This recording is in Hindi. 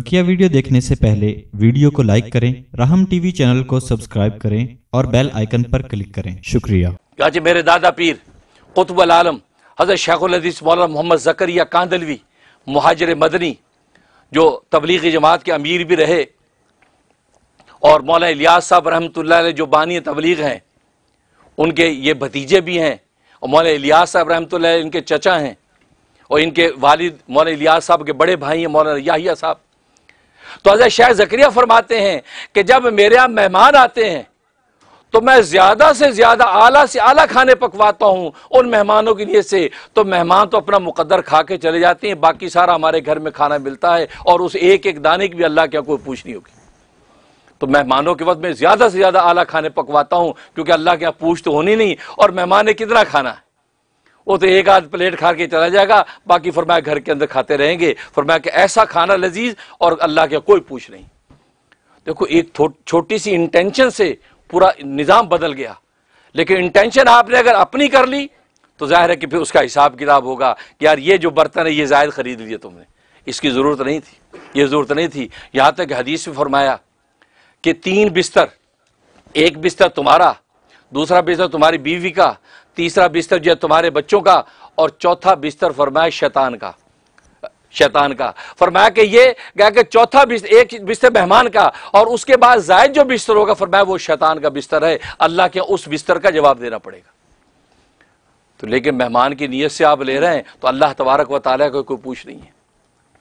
बकिया वीडियो देखने से पहले वीडियो को लाइक करें राहम टीवी चैनल को सब्सक्राइब करें और बेल आइकन पर क्लिक करें शुक्रिया चाचे मेरे दादा पीर कुतुब आलम हजरत शेखुल हदीस मौलाना मोहम्मद जकरिया कांदलवी महाजर मदनी जो तबलीगी जमात के अमीर भी रहे और मौलाना इलियास साहब रहमत जो बानी तबलीग हैं उनके ये भतीजे भी हैं और मौलाना इलियास साहब रहमत इनके चचा हैं और इनके वालिद मौलाना इलियास साहब के बड़े भाई हैं मौलाना याहिया साहब तो अजय शेख जक्रिया फरमाते हैं कि जब मेरे यहां मेहमान आते हैं तो मैं ज़्यादा से ज़्यादा आला से आला खाने पकवाता हूं उन मेहमानों के लिए से तो मेहमान तो अपना मुकदर खा के चले जाते हैं बाकी सारा हमारे घर में खाना मिलता है और उस एक एक दाने की भी अल्लाह क्या कोई पूछ नहीं होगी तो मेहमानों के वक्त मैं ज़्यादा से ज़्यादा आला खाने पकवाता हूं क्योंकि अल्लाह के यहां पूछ तो होनी नहीं और मेहमान ने कितना खाना है वो तो एक आध प्लेट खा के चला जाएगा बाकी फरमाया घर के अंदर खाते रहेंगे फरमाया कि ऐसा खाना लजीज और अल्लाह के कोई पूछ नहीं देखो एक छोटी सी इंटेंशन से पूरा निज़ाम बदल गया लेकिन इंटेंशन आपने अगर अपनी कर ली तो जाहिर है कि फिर उसका हिसाब किताब होगा कि यार ये जो बर्तन है ये जायद ख़रीद लिए तुमने इसकी ज़रूरत नहीं थी ये ज़रूरत नहीं थी यहाँ तक हदीस में फरमाया कि तीन बिस्तर एक बिस्तर तुम्हारा दूसरा बिस्तर तुम्हारी बीवी का तीसरा बिस्तर जो है तुम्हारे बच्चों का और चौथा बिस्तर फरमाए शैतान का शैतान का फरमाया कि ये क्या कि चौथा बिस्तर एक बिस्तर मेहमान का और उसके बाद जायद जो बिस्तर होगा फरमाया वो शैतान का बिस्तर है अल्लाह के उस बिस्तर का जवाब देना पड़ेगा तो लेकिन मेहमान की नीयत से आप ले रहे हैं तो अल्लाह तबारक व ताली का कोई पूछ नहीं है